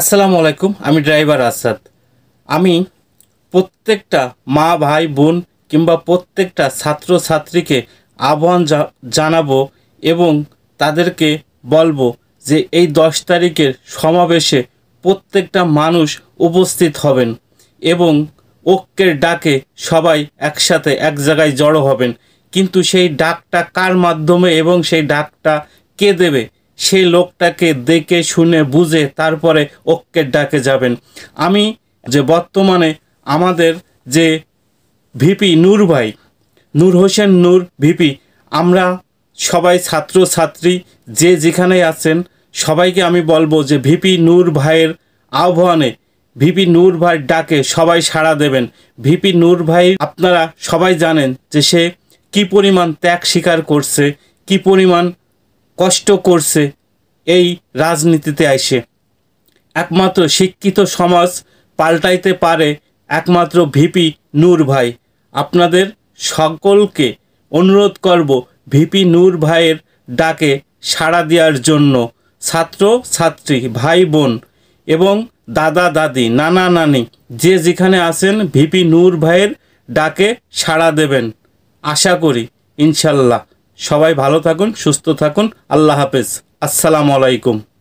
আসসালামু আলাইকুম আমি ড্রাইভার আসাদ আমি প্রত্যেকটা মা ভাই বোন কিংবা প্রত্যেকটা ছাত্র ছাত্রীকে আহ্বান জানাবো এবং তাদেরকে বলবো যে এই দশ তারিখের সমাবেশে প্রত্যেকটা মানুষ উপস্থিত হবেন এবং ঐক্যের ডাকে সবাই একসাথে এক জায়গায় জড়ো হবেন কিন্তু সেই ডাকটা কার মাধ্যমে এবং সেই ডাকটা কে দেবে সেই লোকটাকে দেখে শুনে বুঝে তারপরে ওকের ডাকে যাবেন আমি যে বর্তমানে আমাদের যে ভিপি নূর ভাই নূর হোসেন নূর ভিপি আমরা সবাই ছাত্র ছাত্রী যে যেখানে আছেন সবাইকে আমি বলবো যে ভিপি নূর ভাইয়ের আহ্বানে ভিপি নূর ভাই ডাকে সবাই সাড়া দেবেন ভিপি নূর ভাই আপনারা সবাই জানেন যে সে কি পরিমাণ ত্যাগ স্বীকার করছে কি পরিমাণ কষ্ট করছে এই রাজনীতিতে আসে একমাত্র শিক্ষিত সমাজ পাল্টাইতে পারে একমাত্র ভিপি নূর ভাই আপনাদের সকলকে অনুরোধ করব ভিপি নূর ভাইয়ের ডাকে সাড়া দেওয়ার জন্য ছাত্র ছাত্রী ভাই বোন এবং দাদা দাদি নানা নানি যে যেখানে আছেন ভিপি নূর ভাইয়ের ডাকে সাড়া দেবেন আশা করি ইনশাল্লাহ সবাই ভালো থাকুন সুস্থ থাকুন আল্লাহ হাফেজ আসসালামু আলাইকুম